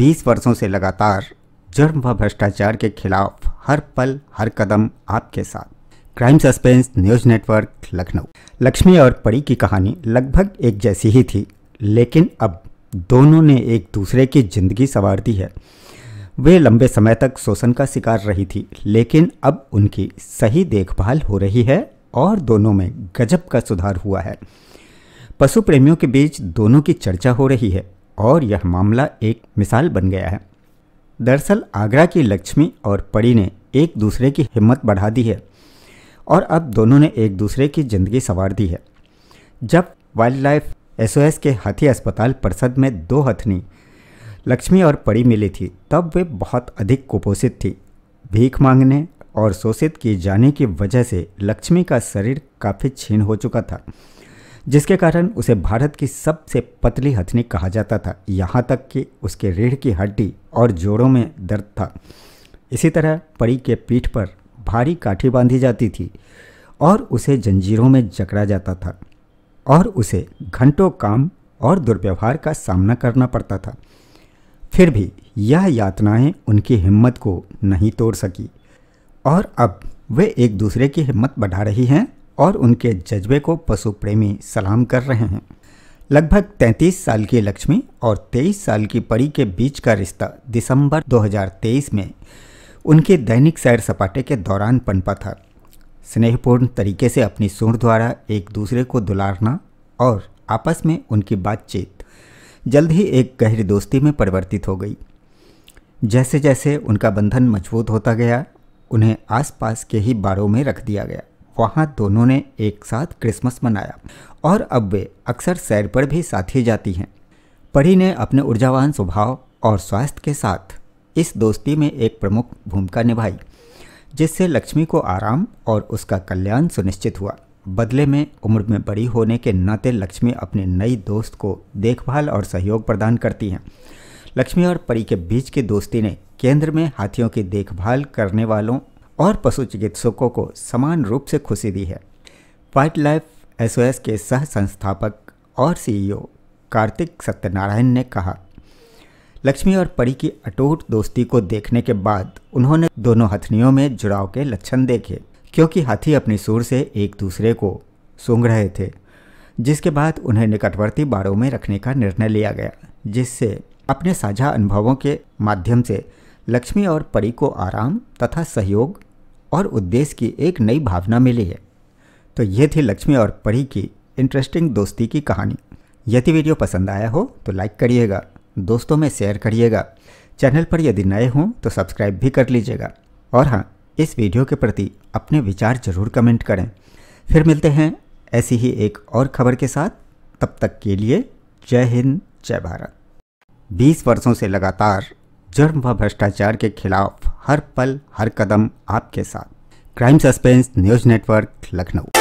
20 वर्षों से लगातार जर्म व भ्रष्टाचार के खिलाफ हर पल हर कदम आपके साथ crime suspense news network Lucknow Lakshmi और परी की कहानी लगभग एक जैसी ही थी लेकिन अब दोनों ने एक दूसरे की जिंदगी संवार दी है वे लंबे समय तक शोषण का शिकार रही थी लेकिन अब उनकी सही देखभाल हो रही है और दोनों में गजब का सुधार हुआ है पशु प्रेमियों के बीच दोनों की चर्चा हो रही है और यह मामला एक मिसाल बन गया है दरअसल आगरा की लक्ष्मी और परी ने एक दूसरे की हिम्मत बढ़ा दी है और अब दोनों ने एक दूसरे की ज़िंदगी संवार दी है जब वाइल्ड लाइफ एसओएस के हाथी अस्पताल परिषद में दो हथनी लक्ष्मी और परी मिली थी तब वे बहुत अधिक कुपोषित थी भीख मांगने और शोषित किए जाने की वजह से लक्ष्मी का शरीर काफ़ी छीन हो चुका था जिसके कारण उसे भारत की सबसे पतली हथनी कहा जाता था यहाँ तक कि उसके रीढ़ की हड्डी और जोड़ों में दर्द था इसी तरह परी के पीठ पर भारी काठी बांधी जाती थी और उसे जंजीरों में जकड़ा जाता था और उसे घंटों काम और दुर्व्यवहार का सामना करना पड़ता था फिर भी यह यातनाएं उनकी हिम्मत को नहीं तोड़ सकी और अब वे एक दूसरे की हिम्मत बढ़ा रही हैं और उनके जज्बे को पशु प्रेमी सलाम कर रहे हैं लगभग 33 साल की लक्ष्मी और 23 साल की परी के बीच का रिश्ता दिसंबर 2023 में उनके दैनिक सैर सपाटे के दौरान पनपा था स्नेहपूर्ण तरीके से अपनी सूर द्वारा एक दूसरे को दुलारना और आपस में उनकी बातचीत जल्द ही एक गहरी दोस्ती में परिवर्तित हो गई जैसे जैसे उनका बंधन मजबूत होता गया उन्हें आसपास के ही बारों में रख दिया गया वहाँ दोनों ने एक साथ क्रिसमस मनाया और अब वे अक्सर सैर पर भी साथ ही जाती हैं परी ने अपने ऊर्जावान स्वभाव और स्वास्थ्य के साथ इस दोस्ती में एक प्रमुख भूमिका निभाई जिससे लक्ष्मी को आराम और उसका कल्याण सुनिश्चित हुआ बदले में उम्र में बड़ी होने के नाते लक्ष्मी अपने नई दोस्त को देखभाल और सहयोग प्रदान करती हैं लक्ष्मी और परी के बीच की दोस्ती ने केंद्र में हाथियों की देखभाल करने वालों और पशु चिकित्सकों को समान रूप से खुशी दी है वाइल्ड लाइफ एसओएस के सह संस्थापक और सीईओ e कार्तिक सत्यनारायण ने कहा लक्ष्मी और परी की अटूट दोस्ती को देखने के बाद उन्होंने दोनों हथनियों में जुड़ाव के लक्षण देखे क्योंकि हाथी अपनी सूर से एक दूसरे को सूंघ रहे थे जिसके बाद उन्हें निकटवर्ती बाड़ों में रखने का निर्णय लिया गया जिससे अपने साझा अनुभवों के माध्यम से लक्ष्मी और परी को आराम तथा सहयोग और उद्देश्य की एक नई भावना मिली है तो ये थी लक्ष्मी और परी की इंटरेस्टिंग दोस्ती की कहानी यदि वीडियो पसंद आया हो तो लाइक करिएगा दोस्तों में शेयर करिएगा चैनल पर यदि नए हों तो सब्सक्राइब भी कर लीजिएगा और हाँ इस वीडियो के प्रति अपने विचार जरूर कमेंट करें फिर मिलते हैं ऐसी ही एक और खबर के साथ तब तक के लिए जय हिंद जय भारत 20 वर्षों से लगातार जुर्म व भ्रष्टाचार के खिलाफ हर पल हर कदम आपके साथ crime suspense news network Lucknow